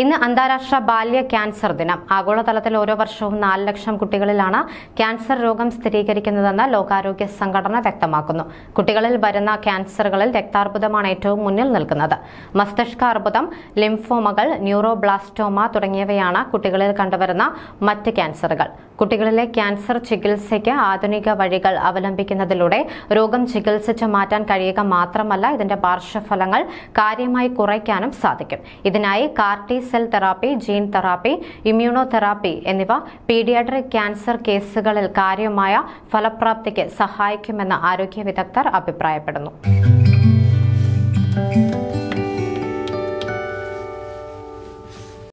ഇന്ന് അന്താരാഷ്ട്ര ബാല്യ ക്യാൻസർ ദിനം ആഗോളതലത്തിൽ ഓരോ വർഷവും നാല് ലക്ഷം കുട്ടികളിലാണ് ക്യാൻസർ രോഗം സ്ഥിരീകരിക്കുന്നതെന്ന് ലോകാരോഗ്യ സംഘടന വ്യക്തമാക്കുന്നു കുട്ടികളിൽ വരുന്ന ക്യാൻസറുകളിൽ രക്താർബുദമാണ് ഏറ്റവും മുന്നിൽ നിൽക്കുന്നത് മസ്തിഷ്ക അർബുദം ലിംഫോമകൾ ന്യൂറോബ്ലാസ്റ്റോമ തുടങ്ങിയവയാണ് കുട്ടികളിൽ കണ്ടുവരുന്ന മറ്റ് ക്യാൻസറുകൾ കുട്ടികളിലെ ക്യാൻസർ ചികിത്സയ്ക്ക് ആധുനിക വഴികൾ അവലംബിക്കുന്നതിലൂടെ രോഗം ചികിത്സിച്ച് മാറ്റാൻ കഴിയുക മാത്രമല്ല ഇതിന്റെ പാർശ്വഫലങ്ങൾ കാര്യമായി കുറയ്ക്കാനും സാധിക്കും ഇതിനായി CAR T cell therapy gene therapy immunotherapy എന്നിവ പീഡിയാട്രിക് ക്യാൻസർ കേസുകളിൽ കാര്യമായ ഫലപ്രാപ്തിക്ക് സഹായിക്കുമെന്ന് ആരോഗ്യ വിദഗ്ധർ അഭിപ്രായപ്പെടുന്നു